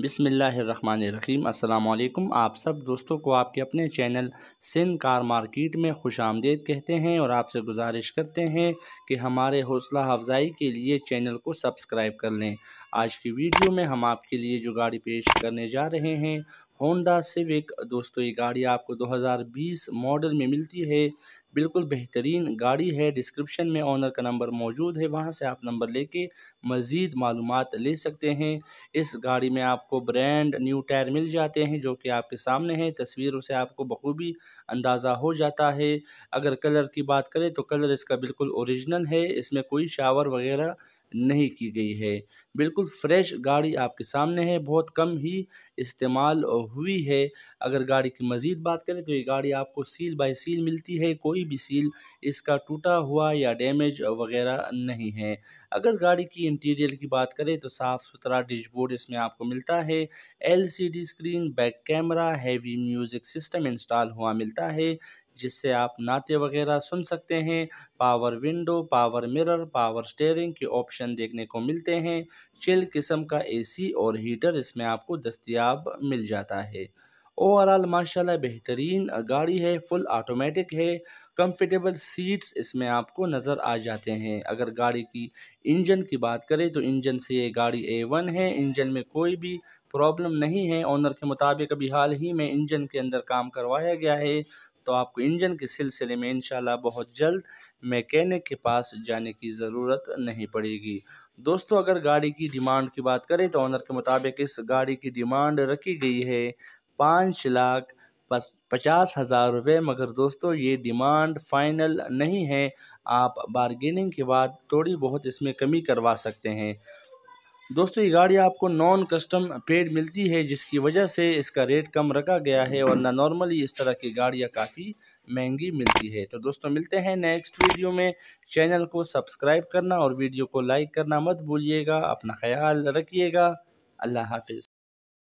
बिसमीम अल्लाम आप सब दोस्तों को आपके अपने चैनल सिंध कार मार्केट में खुश आमदेद कहते हैं और आपसे गुजारिश करते हैं कि हमारे हौसला अफजाई के लिए चैनल को सब्सक्राइब कर लें आज की वीडियो में हम आपके लिए जो गाड़ी पेश करने जा रहे हैं होंडा सिविक दोस्तों ये गाड़ी आपको 2020 मॉडल में मिलती है बिल्कुल बेहतरीन गाड़ी है डिस्क्रिप्शन में ऑनर का नंबर मौजूद है वहाँ से आप नंबर लेके मज़ीद मालूम ले सकते हैं इस गाड़ी में आपको ब्रांड न्यू टायर मिल जाते हैं जो कि आपके सामने हैं तस्वीरों से आपको बखूबी अंदाज़ा हो जाता है अगर कलर की बात करें तो कलर इसका बिल्कुल औरिजिनल है इसमें कोई शावर वगैरह नहीं की गई है बिल्कुल फ्रेश गाड़ी आपके सामने है बहुत कम ही इस्तेमाल हुई है अगर गाड़ी की मज़ीद बात करें तो ये गाड़ी आपको सील बाय सील मिलती है कोई भी सील इसका टूटा हुआ या डैमेज वगैरह नहीं है अगर गाड़ी की इंटीरियर की बात करें तो साफ़ सुथरा डिशबोर्ड इसमें आपको मिलता है LCD screen back camera heavy music system install हुआ मिलता है जिससे आप नाते वगैरह सुन सकते हैं power window power mirror power steering के ऑप्शन देखने को मिलते हैं चिल किस्म का एसी और हीटर इसमें आपको दस्तियाब मिल जाता है ओवरऑल माशाल्लाह बेहतरीन गाड़ी है फुल ऑटोमेटिक है कंफर्टेबल सीट्स इसमें आपको नज़र आ जाते हैं अगर गाड़ी की इंजन की बात करें तो इंजन से ये गाड़ी ए वन है इंजन में कोई भी प्रॉब्लम नहीं है ऑनर के मुताबिक अभी हाल ही में इंजन के अंदर काम करवाया गया है तो आपको इंजन के सिलसिले में इंशाल्लाह बहुत जल्द मैकेनिक के पास जाने की ज़रूरत नहीं पड़ेगी दोस्तों अगर गाड़ी की डिमांड की बात करें तो ऑनर के मुताबिक इस गाड़ी की डिमांड रखी गई है पाँच लाख पचास हज़ार रुपये मगर दोस्तों ये डिमांड फाइनल नहीं है आप बारगेनिंग के बाद थोड़ी बहुत इसमें कमी करवा सकते हैं दोस्तों ये गाड़ी आपको नॉन कस्टम पेड मिलती है जिसकी वजह से इसका रेट कम रखा गया है ना नॉर्मली इस तरह की गाड़ियाँ काफ़ी महंगी मिलती है तो दोस्तों मिलते हैं नेक्स्ट वीडियो में चैनल को सब्सक्राइब करना और वीडियो को लाइक करना मत भूलिएगा अपना ख्याल रखिएगा अल्लाह हाफिज़